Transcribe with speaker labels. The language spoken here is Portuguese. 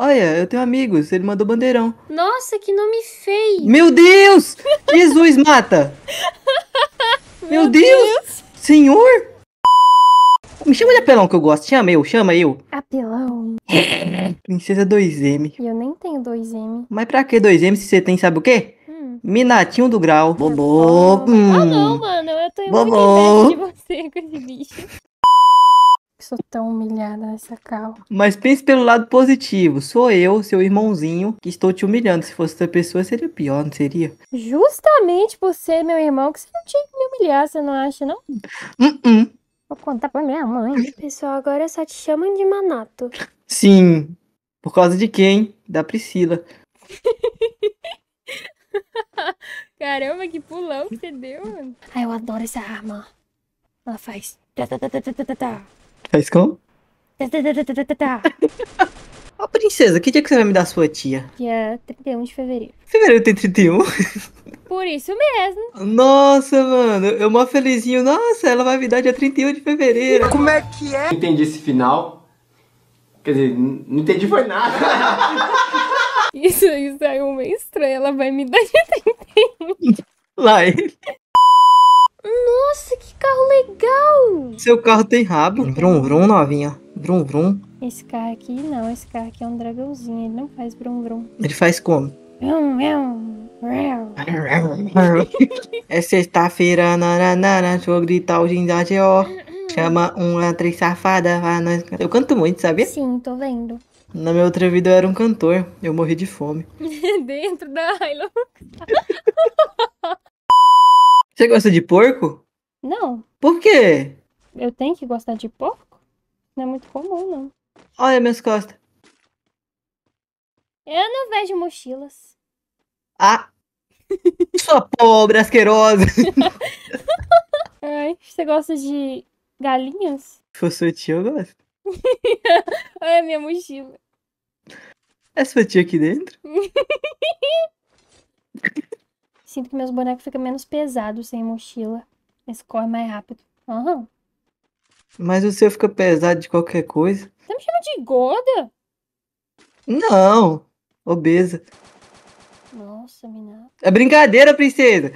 Speaker 1: Olha, eu tenho amigos, ele mandou bandeirão.
Speaker 2: Nossa, que nome feio! Meu Deus!
Speaker 1: Jesus mata! Meu, Deus. Senhor! Me chama de apelão que eu gosto. Chama eu, chama eu.
Speaker 2: Apelão.
Speaker 1: Princesa 2M.
Speaker 2: Eu nem tenho 2M.
Speaker 1: Mas pra que 2M se você tem, sabe o quê? Hum. Minatinho do grau. Tá Bobô. Hum. Ah, não, mano. Eu tô em Bobô. de
Speaker 2: você com esse bicho sou tão humilhada nessa cal.
Speaker 1: Mas pense pelo lado positivo. Sou eu, seu irmãozinho, que estou te humilhando. Se fosse outra pessoa, seria pior, não seria?
Speaker 2: Justamente por ser meu irmão que você não tinha que me humilhar, você não acha, não? Uh -uh. Vou contar pra minha mãe. Pessoal, agora só te chamam de Manato.
Speaker 1: Sim. Por causa de quem? Da Priscila.
Speaker 2: Caramba, que pulão que você deu, mano. Ai, ah, eu adoro essa arma. Ela faz. Tá, tá, tá, tá, tá, tá. tá. Faz como? Ó, oh,
Speaker 1: princesa, que dia que você vai me dar sua tia?
Speaker 2: Dia 31 de fevereiro.
Speaker 1: Fevereiro tem 31?
Speaker 2: Por isso mesmo.
Speaker 1: Nossa, mano, eu mó felizinho. Nossa, ela vai me dar dia 31 de fevereiro. Como é que é? Entendi esse final. Quer dizer, não entendi foi nada.
Speaker 2: isso, isso é uma estranha. Ela vai me dar dia 31. Lá ele. Nossa, que
Speaker 1: seu carro tem rabo. brum vrum, novinha. brum vrum.
Speaker 2: Esse carro aqui não, esse carro aqui é um dragãozinho, ele não faz brum brum.
Speaker 1: Ele faz como?
Speaker 2: Brum, brum.
Speaker 1: É sexta-feira, nananana, vou gritar o gindade, ó. Chama uma atriz safada, vai nós. Eu canto muito, sabia? Sim, tô vendo. Na minha outra vida eu era um cantor, eu morri de fome.
Speaker 2: Dentro da Hilo.
Speaker 1: Você gosta de porco? Não. Por quê?
Speaker 2: eu tenho que gostar de porco? Não é muito comum, não. Olha minhas costas. Eu não vejo mochilas. Ah!
Speaker 1: Sua pobre asquerosa!
Speaker 2: Ai, você gosta de galinhas?
Speaker 1: Se fosse sua eu gosto.
Speaker 2: Olha a minha mochila.
Speaker 1: É sua tia aqui dentro?
Speaker 2: Sinto que meus bonecos ficam menos pesados sem mochila. Eles correm mais rápido. Aham. Uhum.
Speaker 1: Mas o seu fica pesado de qualquer coisa.
Speaker 2: Você me chama de gorda?
Speaker 1: Não, obesa. Nossa, menina. É brincadeira, princesa.